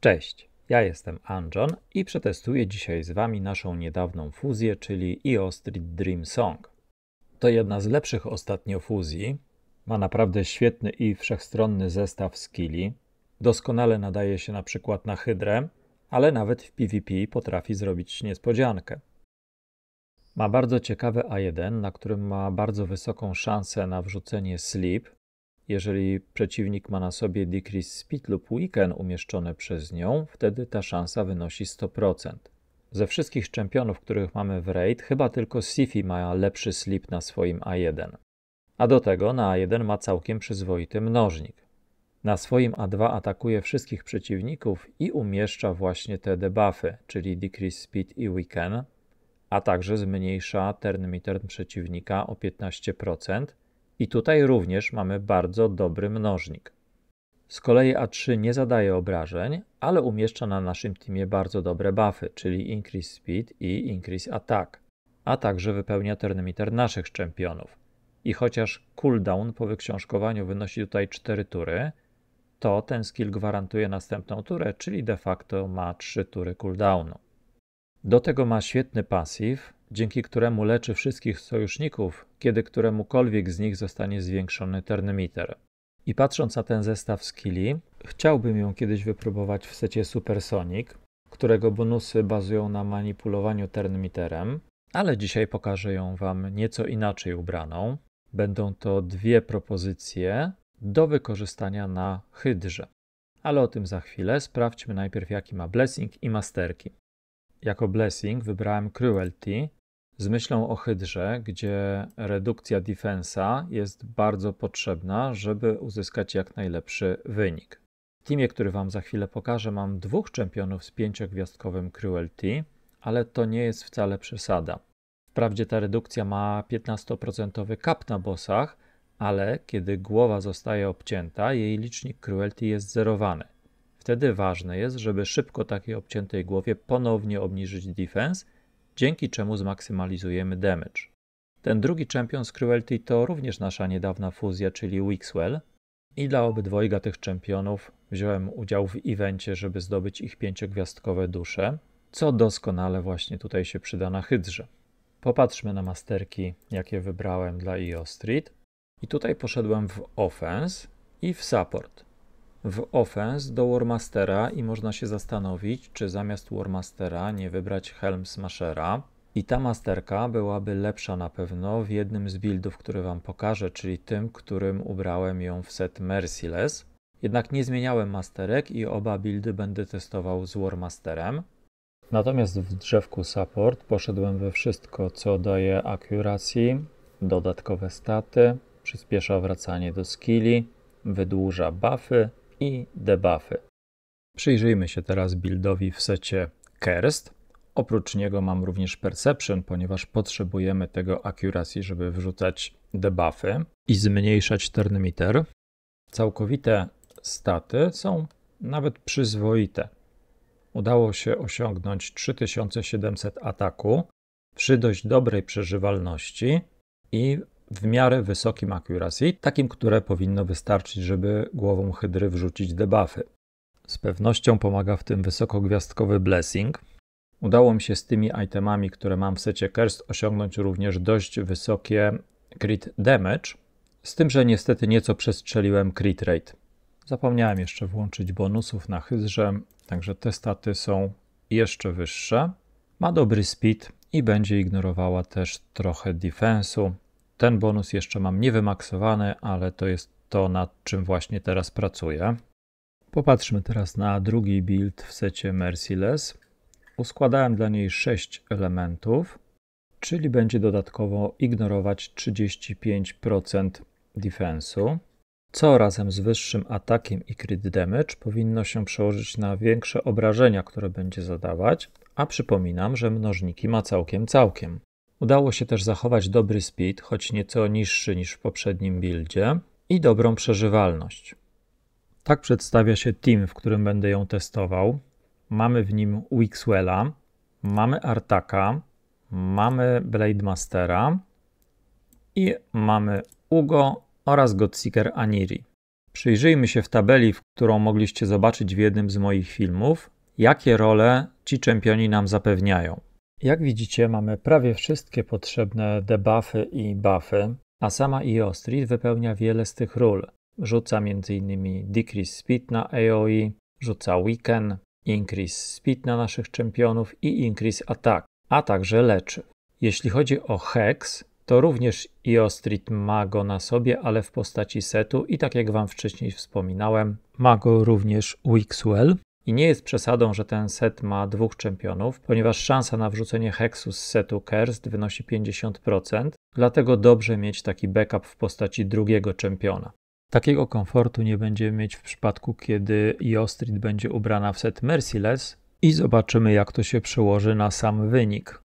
Cześć, ja jestem Anjon i przetestuję dzisiaj z Wami naszą niedawną fuzję, czyli IO Street Dream Song. To jedna z lepszych ostatnio fuzji. Ma naprawdę świetny i wszechstronny zestaw skilli. Doskonale nadaje się na przykład na hydrę, ale nawet w PvP potrafi zrobić niespodziankę. Ma bardzo ciekawe A1, na którym ma bardzo wysoką szansę na wrzucenie sleep, jeżeli przeciwnik ma na sobie decrease speed lub weaken umieszczone przez nią, wtedy ta szansa wynosi 100%. Ze wszystkich czempionów, których mamy w raid, chyba tylko Sifi ma lepszy slip na swoim A1. A do tego na A1 ma całkiem przyzwoity mnożnik. Na swoim A2 atakuje wszystkich przeciwników i umieszcza właśnie te debuffy, czyli decrease speed i weaken, a także zmniejsza turn meter przeciwnika o 15%, i tutaj również mamy bardzo dobry mnożnik. Z kolei A3 nie zadaje obrażeń, ale umieszcza na naszym teamie bardzo dobre buffy, czyli Increase Speed i Increase Attack, a także wypełnia termiter naszych czempionów. I chociaż cooldown po wyksiążkowaniu wynosi tutaj 4 tury, to ten skill gwarantuje następną turę, czyli de facto ma 3 tury cooldownu. Do tego ma świetny pasyw, dzięki któremu leczy wszystkich sojuszników, kiedy któremukolwiek z nich zostanie zwiększony termiter. I patrząc na ten zestaw skilli, chciałbym ją kiedyś wypróbować w secie Supersonic, którego bonusy bazują na manipulowaniu termiterem, ale dzisiaj pokażę ją Wam nieco inaczej ubraną. Będą to dwie propozycje do wykorzystania na hydrze. Ale o tym za chwilę. Sprawdźmy najpierw, jaki ma blessing i masterki. Jako blessing wybrałem Cruelty, z myślą o hydrze, gdzie redukcja defensa jest bardzo potrzebna, żeby uzyskać jak najlepszy wynik. W teamie, który Wam za chwilę pokażę, mam dwóch czempionów z pięciogwiazdkowym Cruelty, ale to nie jest wcale przesada. Wprawdzie ta redukcja ma 15% kap na bossach, ale kiedy głowa zostaje obcięta, jej licznik Cruelty jest zerowany. Wtedy ważne jest, żeby szybko takiej obciętej głowie ponownie obniżyć defense – dzięki czemu zmaksymalizujemy damage. Ten drugi champion z Cruelty to również nasza niedawna fuzja, czyli Wixwell. I dla obydwojga tych championów wziąłem udział w evencie, żeby zdobyć ich pięciogwiazdkowe dusze, co doskonale właśnie tutaj się przyda na Hydrze. Popatrzmy na masterki, jakie wybrałem dla IO e Street. I tutaj poszedłem w offense i w support w Offense do Warmastera i można się zastanowić, czy zamiast Warmastera nie wybrać Helm Smashera. I ta masterka byłaby lepsza na pewno w jednym z buildów, który Wam pokażę, czyli tym, którym ubrałem ją w set Merciless. Jednak nie zmieniałem masterek i oba buildy będę testował z Warmasterem. Natomiast w drzewku support poszedłem we wszystko, co daje akuracji, dodatkowe staty, przyspiesza wracanie do skilli, wydłuża buffy, i debuffy. Przyjrzyjmy się teraz buildowi w secie Kerst. Oprócz niego mam również Perception, ponieważ potrzebujemy tego accuracy, żeby wrzucać debuffy i zmniejszać Turnmeter. Całkowite staty są nawet przyzwoite. Udało się osiągnąć 3700 ataku przy dość dobrej przeżywalności i w miarę wysokim accuracy, takim, które powinno wystarczyć, żeby głową hydry wrzucić debuffy. Z pewnością pomaga w tym wysokogwiazdkowy blessing. Udało mi się z tymi itemami, które mam w secie Kerst osiągnąć również dość wysokie crit damage, z tym, że niestety nieco przestrzeliłem crit rate. Zapomniałem jeszcze włączyć bonusów na hydrze, także te staty są jeszcze wyższe. Ma dobry speed i będzie ignorowała też trochę defensu, ten bonus jeszcze mam niewymaksowany, ale to jest to, nad czym właśnie teraz pracuję. Popatrzmy teraz na drugi build w secie Merciless. Uskładałem dla niej 6 elementów, czyli będzie dodatkowo ignorować 35% defensu, co razem z wyższym atakiem i crit damage powinno się przełożyć na większe obrażenia, które będzie zadawać, a przypominam, że mnożniki ma całkiem całkiem. Udało się też zachować dobry speed, choć nieco niższy niż w poprzednim buildzie i dobrą przeżywalność. Tak przedstawia się team, w którym będę ją testował. Mamy w nim Wixwella, mamy Artaka, mamy Blade i mamy Ugo oraz Godseeker Aniri. Przyjrzyjmy się w tabeli, w którą mogliście zobaczyć w jednym z moich filmów, jakie role ci czempioni nam zapewniają. Jak widzicie, mamy prawie wszystkie potrzebne debuffy i buffy, a sama IO e wypełnia wiele z tych ról. Rzuca m.in. Decrease Speed na AoE, rzuca Weaken, Increase Speed na naszych czempionów i Increase Attack, a także leczy. Jeśli chodzi o Hex, to również IO e ma go na sobie, ale w postaci setu i tak jak Wam wcześniej wspominałem, ma go również Wixwell, i nie jest przesadą, że ten set ma dwóch czempionów, ponieważ szansa na wrzucenie heksu z setu Kerst wynosi 50%, dlatego dobrze mieć taki backup w postaci drugiego czempiona. Takiego komfortu nie będziemy mieć w przypadku, kiedy Iostrid będzie ubrana w set Merciless i zobaczymy, jak to się przełoży na sam wynik.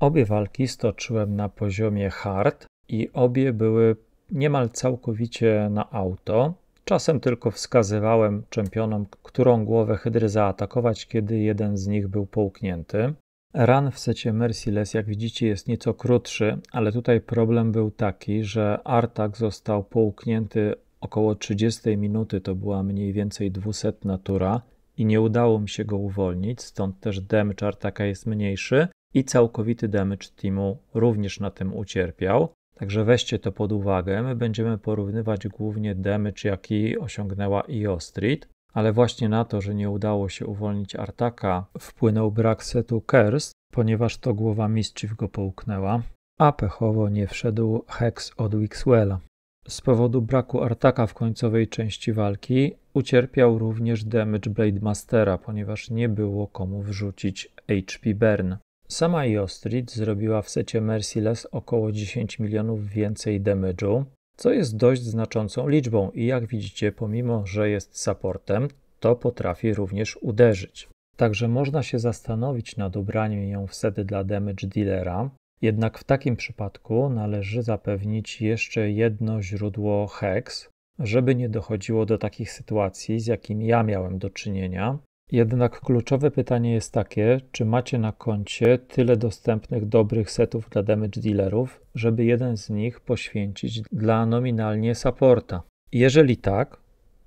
Obie walki stoczyłem na poziomie hard i obie były niemal całkowicie na auto. Czasem tylko wskazywałem czempionom, którą głowę hydry zaatakować, kiedy jeden z nich był połknięty. Ran w secie Merciless, jak widzicie, jest nieco krótszy, ale tutaj problem był taki, że Artak został połknięty około 30 minuty, to była mniej więcej 200 natura i nie udało mi się go uwolnić, stąd też damage Artaka jest mniejszy i całkowity damage teamu również na tym ucierpiał. Także weźcie to pod uwagę. My będziemy porównywać głównie damage, jaki osiągnęła IO Street, ale właśnie na to, że nie udało się uwolnić Artaka, wpłynął brak setu Kerst, ponieważ to głowa Mischief go połknęła, a pechowo nie wszedł Hex od Wixwella. Z powodu braku Artaka w końcowej części walki ucierpiał również damage Blade Mastera, ponieważ nie było komu wrzucić HP Burn. Sama Io Street zrobiła w secie Merciless około 10 milionów więcej damage'u, co jest dość znaczącą liczbą i jak widzicie, pomimo że jest supportem, to potrafi również uderzyć. Także można się zastanowić nad ubraniem ją w sety dla damage dealera, jednak w takim przypadku należy zapewnić jeszcze jedno źródło hex, żeby nie dochodziło do takich sytuacji, z jakimi ja miałem do czynienia, jednak kluczowe pytanie jest takie, czy macie na koncie tyle dostępnych dobrych setów dla damage dealerów, żeby jeden z nich poświęcić dla nominalnie supporta. Jeżeli tak,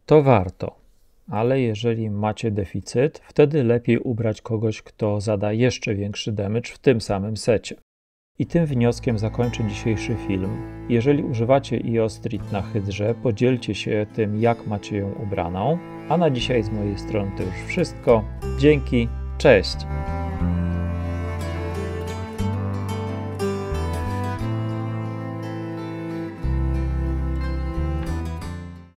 to warto, ale jeżeli macie deficyt, wtedy lepiej ubrać kogoś, kto zada jeszcze większy damage w tym samym secie. I tym wnioskiem zakończę dzisiejszy film. Jeżeli używacie IO Street na hydrze, podzielcie się tym, jak macie ją ubraną. A na dzisiaj z mojej strony to już wszystko. Dzięki, cześć!